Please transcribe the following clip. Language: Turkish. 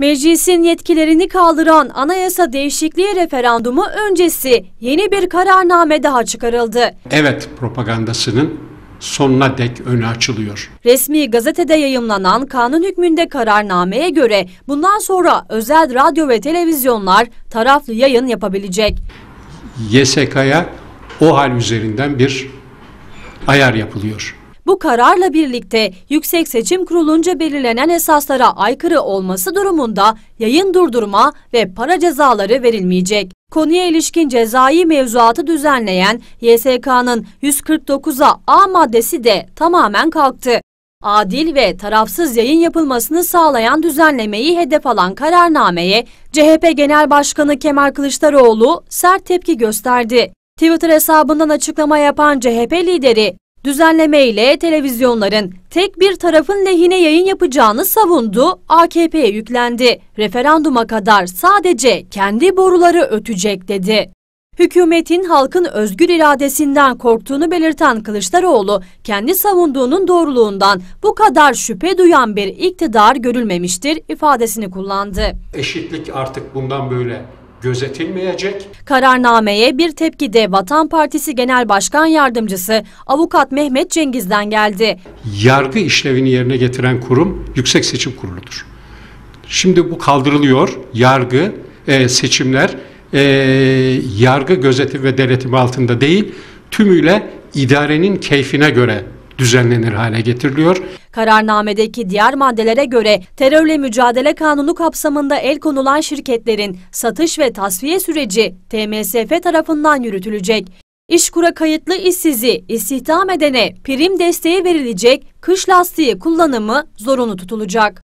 Meclisin yetkilerini kaldıran anayasa değişikliği referandumu öncesi yeni bir kararname daha çıkarıldı. Evet propagandasının sonuna dek önü açılıyor. Resmi gazetede yayımlanan kanun hükmünde kararnameye göre bundan sonra özel radyo ve televizyonlar taraflı yayın yapabilecek. YSK'ya o hal üzerinden bir ayar yapılıyor. Bu kararla birlikte Yüksek Seçim Kurulu'nca belirlenen esaslara aykırı olması durumunda yayın durdurma ve para cezaları verilmeyecek. Konuya ilişkin cezai mevzuatı düzenleyen YSK'nın 149'a A maddesi de tamamen kalktı. Adil ve tarafsız yayın yapılmasını sağlayan düzenlemeyi hedef alan kararnameye CHP Genel Başkanı Kemal Kılıçdaroğlu sert tepki gösterdi. Twitter hesabından açıklama yapan CHP lideri Düzenleme ile televizyonların tek bir tarafın lehine yayın yapacağını savundu, AKP'ye yüklendi. Referanduma kadar sadece kendi boruları ötecek dedi. Hükümetin halkın özgür iradesinden korktuğunu belirten Kılıçdaroğlu, kendi savunduğunun doğruluğundan bu kadar şüphe duyan bir iktidar görülmemiştir ifadesini kullandı. Eşitlik artık bundan böyle gözetilmeyecek. Kararnameye bir tepki de Vatan Partisi Genel Başkan Yardımcısı Avukat Mehmet Cengiz'den geldi. Yargı işlevini yerine getiren kurum Yüksek Seçim Kurulu'dur. Şimdi bu kaldırılıyor. Yargı, e, seçimler e, yargı gözetim ve denetimi altında değil, tümüyle idarenin keyfine göre düzenlenir hale getiriliyor. Kararnamedeki diğer maddelere göre terörle mücadele kanunu kapsamında el konulan şirketlerin satış ve tasfiye süreci TMSF tarafından yürütülecek. İşkura kayıtlı işsizi istihdam edene prim desteği verilecek, kış lastiği kullanımı zorunlu tutulacak.